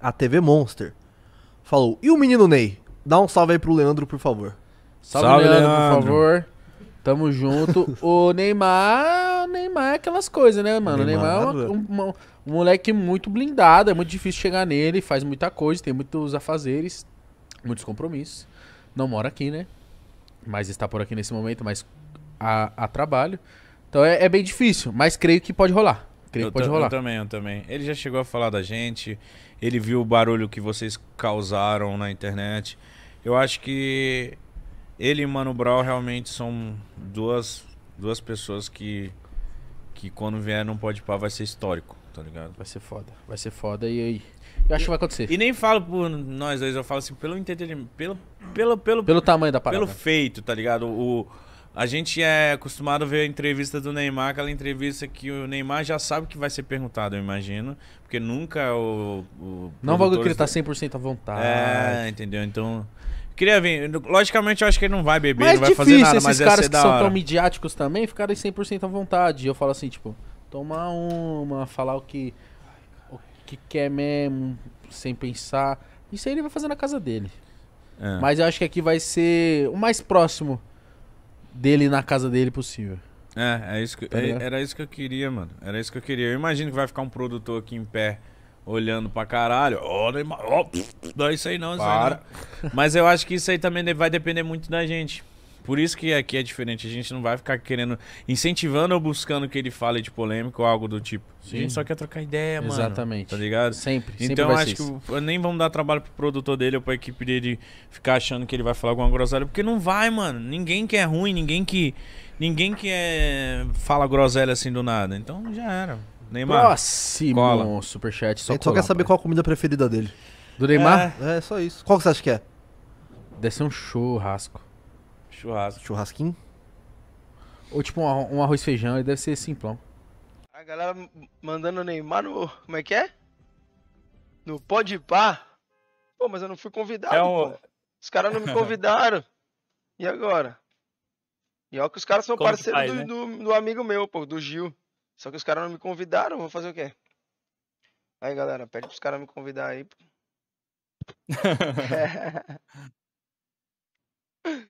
a TV Monster, falou: E o menino Ney? Dá um salve aí pro Leandro, por favor. Salve, salve Leandro, Leandro, por favor. Tamo junto. o Neymar. Neymar é aquelas coisas, né, mano? O Neymar, Neymar é uma, uma, um moleque muito blindado, é muito difícil chegar nele, faz muita coisa, tem muitos afazeres, muitos compromissos. Não mora aqui, né? Mas está por aqui nesse momento, mas a, a trabalho. Então é, é bem difícil, mas creio que pode rolar. Creio eu que pode rolar. Eu também, eu também. Ele já chegou a falar da gente, ele viu o barulho que vocês causaram na internet. Eu acho que ele e Mano Brown realmente são duas, duas pessoas que, que quando vier não pode parar vai ser histórico, tá ligado? Vai ser foda, vai ser foda e aí. Eu acho que vai acontecer. E nem falo por nós dois, eu falo assim, pelo entendimento pelo, pelo, pelo, pelo tamanho da parada. Pelo feito, tá ligado? O, a gente é acostumado a ver a entrevista do Neymar, aquela entrevista que o Neymar já sabe que vai ser perguntado, eu imagino. Porque nunca o. o não vai que ele tá 100% à vontade. É, entendeu? Então. Queria vir. Logicamente, eu acho que ele não vai beber, mas não vai é fazer nada, mas esses caras que são tão midiáticos também ficarem 100% à vontade. E eu falo assim, tipo, tomar uma, falar o que, o que quer mesmo, sem pensar. Isso aí ele vai fazer na casa dele. É. Mas eu acho que aqui vai ser o mais próximo dele na casa dele possível. É, é isso que, tá é, era isso que eu queria, mano. Era isso que eu queria. Eu imagino que vai ficar um produtor aqui em pé olhando pra caralho. Ó, oh, oh, não é isso aí não, isso aí não. Mas eu acho que isso aí também vai depender muito da gente. Por isso que aqui é diferente. A gente não vai ficar querendo, incentivando ou buscando que ele fale de polêmica ou algo do tipo. Sim. A gente só quer trocar ideia, Exatamente. mano. Exatamente. Tá ligado? Sempre. Então sempre acho que nem vamos dar trabalho pro produtor dele ou pra equipe dele ficar achando que ele vai falar alguma groselha. Porque não vai, mano. Ninguém que é ruim, ninguém que. Ninguém que é. fala groselha assim do nada. Então já era. Neymar. Próximo cola. superchat. Só, só quer saber pai. qual a comida preferida dele. Do Neymar? É, é só isso. Qual que você acha que é? Deve ser um churrasco. Churrasco. Churrasquinho? Ou tipo um, um arroz feijão, ele deve ser simplão. A galera mandando o Neymar no. Como é que é? No Pode Pá. Pô, mas eu não fui convidado. É um... Os caras não me convidaram. e agora? E olha que os caras são Como parceiros faz, do, né? do, do, amigo meu, pô, do Gil. Só que os caras não me convidaram, vou fazer o quê? Aí, galera, pede pros caras me convidar aí. Pô.